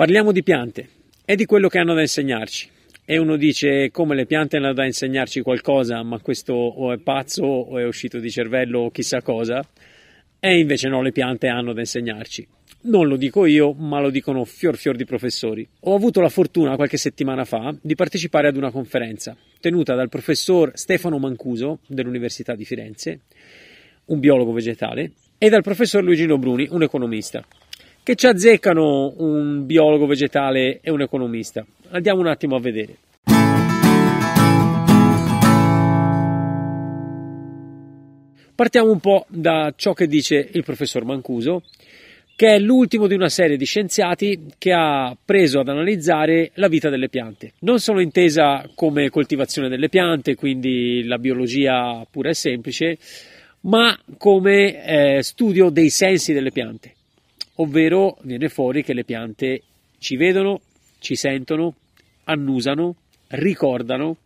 Parliamo di piante e di quello che hanno da insegnarci. E uno dice come le piante hanno da insegnarci qualcosa, ma questo o è pazzo o è uscito di cervello o chissà cosa. E invece no, le piante hanno da insegnarci. Non lo dico io, ma lo dicono fior fior di professori. Ho avuto la fortuna qualche settimana fa di partecipare ad una conferenza tenuta dal professor Stefano Mancuso dell'Università di Firenze, un biologo vegetale, e dal professor Luigino Bruni, un economista che ci azzeccano un biologo vegetale e un economista. Andiamo un attimo a vedere. Partiamo un po' da ciò che dice il professor Mancuso, che è l'ultimo di una serie di scienziati che ha preso ad analizzare la vita delle piante. Non solo intesa come coltivazione delle piante, quindi la biologia pura e semplice, ma come eh, studio dei sensi delle piante ovvero viene fuori che le piante ci vedono, ci sentono, annusano, ricordano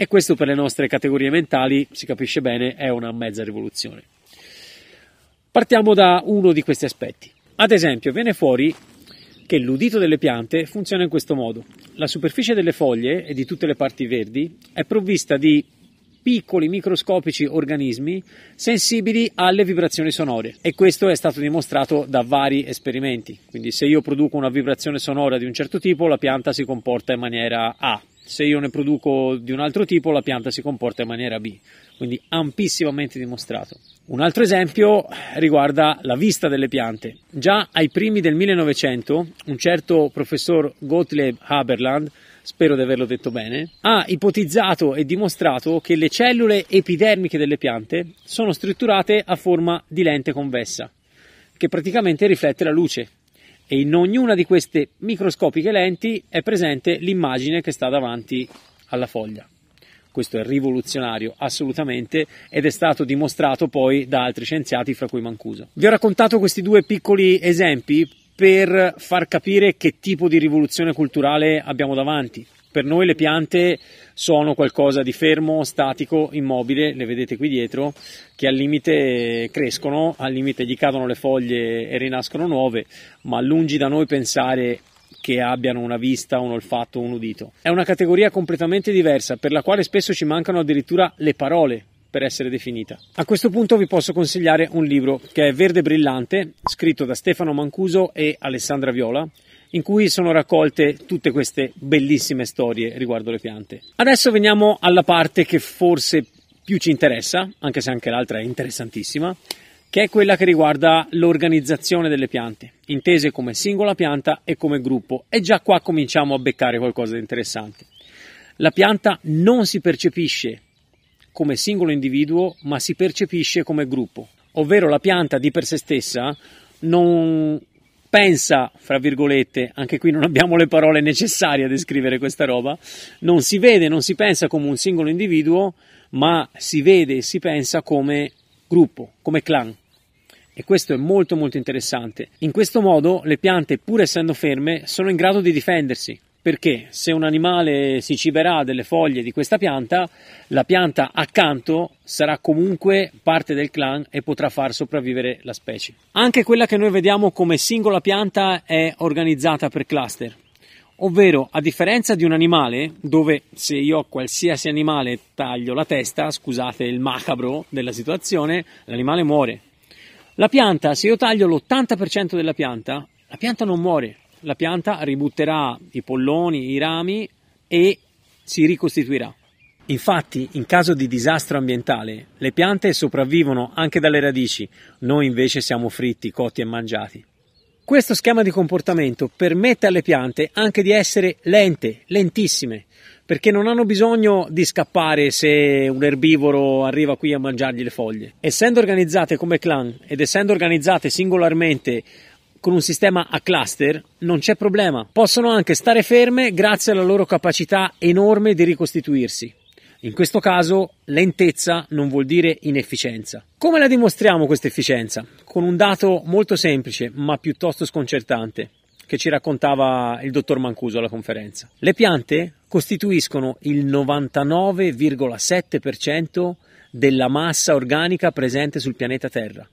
e questo per le nostre categorie mentali, si capisce bene, è una mezza rivoluzione. Partiamo da uno di questi aspetti. Ad esempio, viene fuori che l'udito delle piante funziona in questo modo. La superficie delle foglie e di tutte le parti verdi è provvista di piccoli microscopici organismi sensibili alle vibrazioni sonore e questo è stato dimostrato da vari esperimenti. Quindi se io produco una vibrazione sonora di un certo tipo, la pianta si comporta in maniera A. Se io ne produco di un altro tipo, la pianta si comporta in maniera B. Quindi ampissimamente dimostrato. Un altro esempio riguarda la vista delle piante. Già ai primi del 1900, un certo professor Gottlieb Haberland spero di averlo detto bene, ha ipotizzato e dimostrato che le cellule epidermiche delle piante sono strutturate a forma di lente convessa, che praticamente riflette la luce, e in ognuna di queste microscopiche lenti è presente l'immagine che sta davanti alla foglia. Questo è rivoluzionario assolutamente ed è stato dimostrato poi da altri scienziati, fra cui Mancuso. Vi ho raccontato questi due piccoli esempi per far capire che tipo di rivoluzione culturale abbiamo davanti. Per noi le piante sono qualcosa di fermo, statico, immobile, le vedete qui dietro, che al limite crescono, al limite gli cadono le foglie e rinascono nuove, ma lungi da noi pensare che abbiano una vista, un olfatto, un udito. È una categoria completamente diversa, per la quale spesso ci mancano addirittura le parole per essere definita. A questo punto vi posso consigliare un libro che è Verde Brillante, scritto da Stefano Mancuso e Alessandra Viola, in cui sono raccolte tutte queste bellissime storie riguardo le piante. Adesso veniamo alla parte che forse più ci interessa, anche se anche l'altra è interessantissima, che è quella che riguarda l'organizzazione delle piante, intese come singola pianta e come gruppo. E già qua cominciamo a beccare qualcosa di interessante. La pianta non si percepisce come singolo individuo, ma si percepisce come gruppo. Ovvero la pianta di per sé stessa non pensa, fra virgolette, anche qui non abbiamo le parole necessarie a descrivere questa roba, non si vede, non si pensa come un singolo individuo, ma si vede e si pensa come gruppo, come clan. E questo è molto molto interessante. In questo modo le piante, pur essendo ferme, sono in grado di difendersi, perché se un animale si ciberà delle foglie di questa pianta, la pianta accanto sarà comunque parte del clan e potrà far sopravvivere la specie. Anche quella che noi vediamo come singola pianta è organizzata per cluster. Ovvero, a differenza di un animale, dove se io a qualsiasi animale taglio la testa, scusate il macabro della situazione, l'animale muore. La pianta, se io taglio l'80% della pianta, la pianta non muore, la pianta ributterà i polloni, i rami e si ricostituirà. Infatti, in caso di disastro ambientale, le piante sopravvivono anche dalle radici, noi invece siamo fritti, cotti e mangiati. Questo schema di comportamento permette alle piante anche di essere lente, lentissime, perché non hanno bisogno di scappare se un erbivoro arriva qui a mangiargli le foglie. Essendo organizzate come clan ed essendo organizzate singolarmente con un sistema a cluster non c'è problema. Possono anche stare ferme grazie alla loro capacità enorme di ricostituirsi. In questo caso lentezza non vuol dire inefficienza. Come la dimostriamo questa efficienza? Con un dato molto semplice ma piuttosto sconcertante che ci raccontava il dottor Mancuso alla conferenza. Le piante costituiscono il 99,7% della massa organica presente sul pianeta Terra.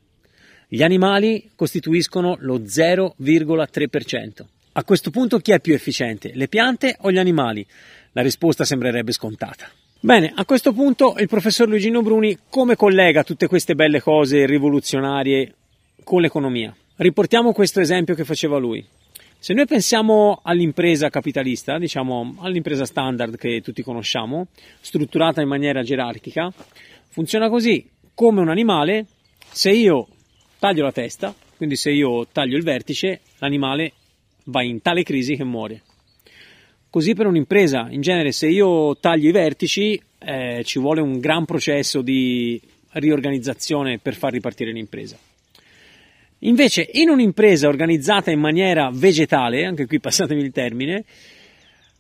Gli animali costituiscono lo 0,3%. A questo punto chi è più efficiente, le piante o gli animali? La risposta sembrerebbe scontata. Bene, a questo punto il professor Luigino Bruni come collega tutte queste belle cose rivoluzionarie con l'economia? Riportiamo questo esempio che faceva lui. Se noi pensiamo all'impresa capitalista, diciamo all'impresa standard che tutti conosciamo, strutturata in maniera gerarchica, funziona così, come un animale, se io taglio la testa, quindi se io taglio il vertice l'animale va in tale crisi che muore. Così per un'impresa, in genere se io taglio i vertici eh, ci vuole un gran processo di riorganizzazione per far ripartire l'impresa. Invece in un'impresa organizzata in maniera vegetale, anche qui passatemi il termine,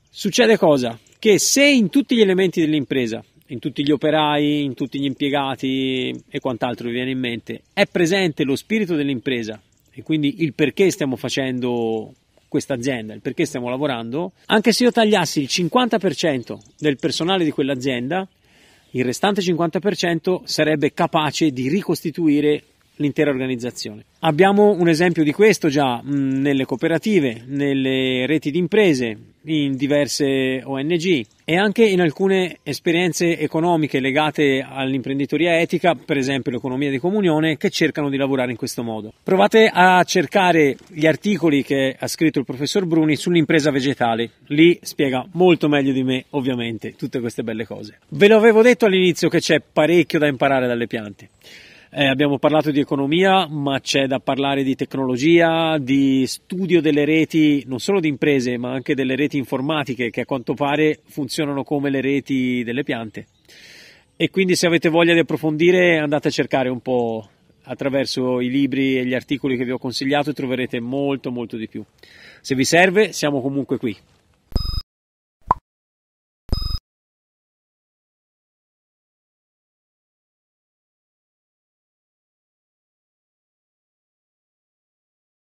succede cosa? Che se in tutti gli elementi dell'impresa in tutti gli operai, in tutti gli impiegati e quant'altro vi viene in mente, è presente lo spirito dell'impresa e quindi il perché stiamo facendo questa azienda, il perché stiamo lavorando, anche se io tagliassi il 50% del personale di quell'azienda, il restante 50% sarebbe capace di ricostituire l'intera organizzazione. Abbiamo un esempio di questo già mh, nelle cooperative, nelle reti di imprese, in diverse ONG e anche in alcune esperienze economiche legate all'imprenditoria etica, per esempio l'economia di comunione, che cercano di lavorare in questo modo. Provate a cercare gli articoli che ha scritto il professor Bruni sull'impresa vegetale, lì spiega molto meglio di me ovviamente tutte queste belle cose. Ve lo avevo detto all'inizio che c'è parecchio da imparare dalle piante. Eh, abbiamo parlato di economia, ma c'è da parlare di tecnologia, di studio delle reti, non solo di imprese, ma anche delle reti informatiche che a quanto pare funzionano come le reti delle piante. E quindi se avete voglia di approfondire andate a cercare un po' attraverso i libri e gli articoli che vi ho consigliato e troverete molto molto di più. Se vi serve siamo comunque qui.